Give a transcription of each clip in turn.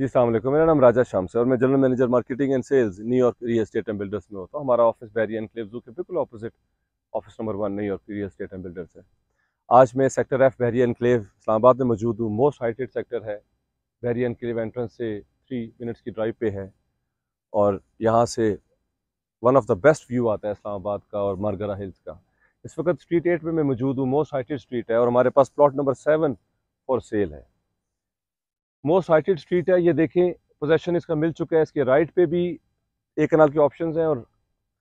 जी सामकुम मेरा नाम राजा शाम से और मैं general manager marketing and sales New York real estate and builders में होता हूँ हमारा ऑफिस बैरी क्लेव जू के बिल्कुल opposite office number one New York real estate and builders है आज मैं sector F Bahria enclave Islamabad में मौजूद हूँ मोस्ट हाइटेड सेक्टर है बैरी क्लेव एंट्रेंस से थ्री मिनट्स की ड्राइव पे है और यहाँ से one of the best view आता है इस्लामाबाद का और मरगरा हिल्स का इस वक्त स्ट्रीट एट में मैं मौजूद हूँ मोस्ट हाइटेड स्ट्रीट है और हमारे पास plot number seven for sale है मोस्ट हाइटेड स्ट्रीट है ये देखें पोजेशन इसका मिल चुका है इसके राइट पे भी एक कनाल के ऑप्शन हैं और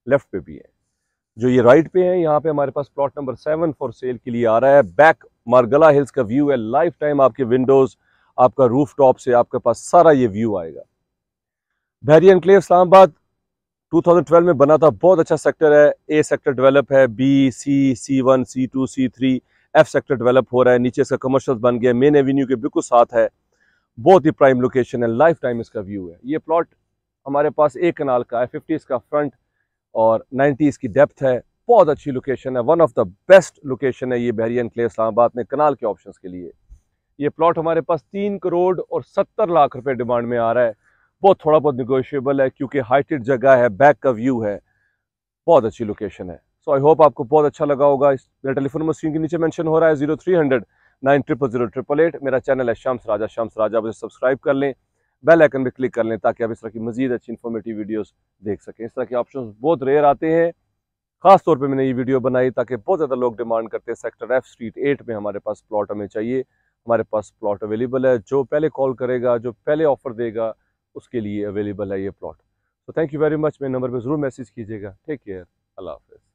लेफ्ट पे भी हैं जो ये राइट पे हैं यहाँ पे हमारे पास plot number seven for sale के लिए आ रहा है बैक मारगला हिल्स का व्यू है लाइफ टाइम आपके विंडोज़ आपका रूफ टॉप से आपके पास सारा ये व्यू आएगा बहरी एनक्लेव इस्लामाबाद 2012 में बना था बहुत अच्छा सेक्टर है ए सेक्टर डेवलप है B C C one C two C three F sector develop हो रहा है नीचे इसका कमर्शियल बन गया मेन एवेन्यू के बिल्कुल साथ है बहुत ही प्राइम लोकेशन है लाइफ टाइम इसका व्यू है ये प्लॉट हमारे पास एक कनाल का है फिफ्टीज़ का फ्रंट और नाइन्टीज़ की डेप्थ है बहुत अच्छी लोकेशन है one of the best location है ये बहरियन क्ले इस्लामाबाद में कनाल के ऑप्शन के लिए ये प्लॉट हमारे पास तीन करोड़ और सत्तर लाख रुपए डिमांड में आ रहा है बहुत थोड़ा बहुत निगोशियबल है क्योंकि हाइटेड जगह है बैक का व्यू है बहुत अच्छी लोकेशन है सो आई होप आपको बहुत अच्छा लगा होगा इस मेरा टेलीफोन मशीन के नीचे मेंशन हो रहा है zero three hundred nine triple zero triple eight मेरा चैनल है शाम्स राजा शाम्स राजा मुझे उसे सब्सक्राइब कर लें बेल आइकन भी क्लिक कर लें ताकि आप इस तरह की मजीद अच्छी इन्फॉर्मेटिव वीडियोस देख सकें इस तरह के ऑप्शन बहुत रेयर आते हैं खास तौर पे मैंने ये वीडियो बनाई ताकि बहुत ज़्यादा लोग डिमांड करते हैं सेक्टर एफ स्ट्रीट एट में हमारे पास प्लॉट हमें चाहिए हमारे पास प्लॉट अवेलेबल है जो पहले कॉल करेगा जो पहले ऑफर देगा उसके लिए अवेलेबल है ये प्लॉट तो थैंक यू वेरी मच मेरे नंबर पर ज़रूर मैसेज कीजिएगा टेक केयर अल्लाह हाफ